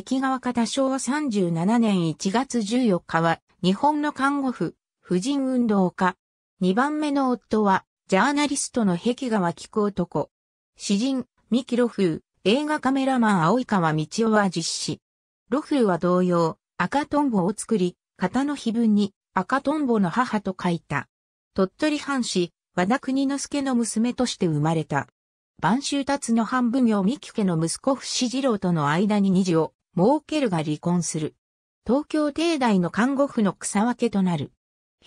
壁画家多少は37年1月14日は、日本の看護婦、婦人運動家。2番目の夫は、ジャーナリストの壁川菊男。詩人、三木露風、映画カメラマン青川道夫は実施。露風は同様、赤トンボを作り、型の碑文に赤トンボの母と書いた。鳥取藩士、和田国之助の娘として生まれた。晩秋達の半奉行三木家の息子伏次郎との間に二次を儲けるが離婚する。東京帝大の看護婦の草分けとなる。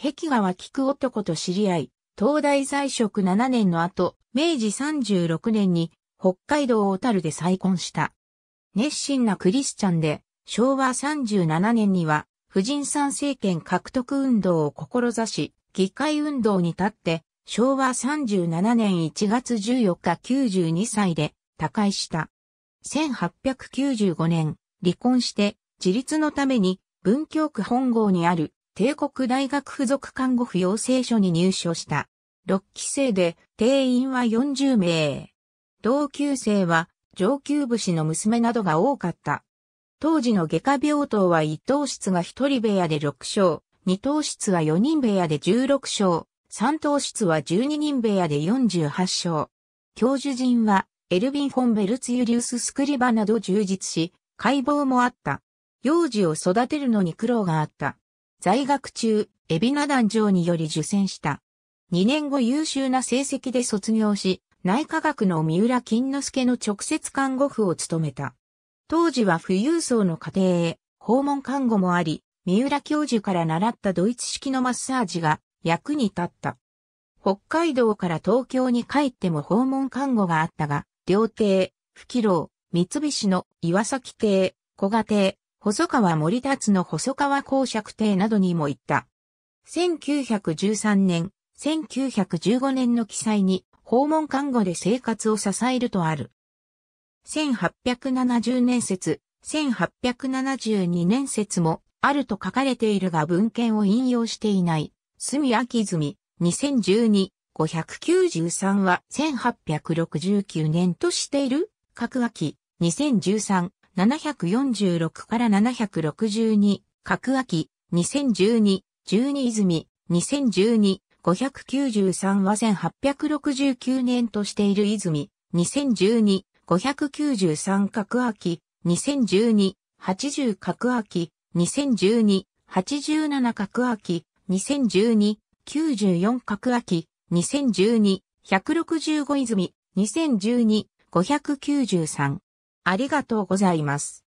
壁画は菊男と知り合い、東大在職7年の後、明治36年に北海道小樽で再婚した。熱心なクリスチャンで、昭和37年には、婦人参政権獲得運動を志し、議会運動に立って、昭和37年1月14日92歳で他界した。1895年、離婚して自立のために文京区本郷にある帝国大学附属看護婦養成所に入所した。6期生で定員は40名。同級生は上級武士の娘などが多かった。当時の外科病棟は1等室が1人部屋で6床、2等室は4人部屋で16床、3等室は12人部屋で48床。教授陣はエルビン・フォン・ベルツユリウス・スクリバなど充実し、解剖もあった。幼児を育てるのに苦労があった。在学中、海老名団長により受選した。2年後優秀な成績で卒業し、内科学の三浦金之助の直接看護婦を務めた。当時は富裕層の家庭へ訪問看護もあり、三浦教授から習ったドイツ式のマッサージが役に立った。北海道から東京に帰っても訪問看護があったが、料亭、不器用。三菱の岩崎邸、小賀邸、細川森達の細川公爵邸などにも行った。1913年、1915年の記載に、訪問看護で生活を支えるとある。1870年説、1872年説もあると書かれているが文献を引用していない。住秋住、2012、593は1869年としている各秋、2013、746から762、各秋、2012、12泉、2012、593は1869年としている泉、2012、593各秋、2012、80各秋、2012、87各秋、2012、94各秋、2012、165泉、2012、593。ありがとうございます。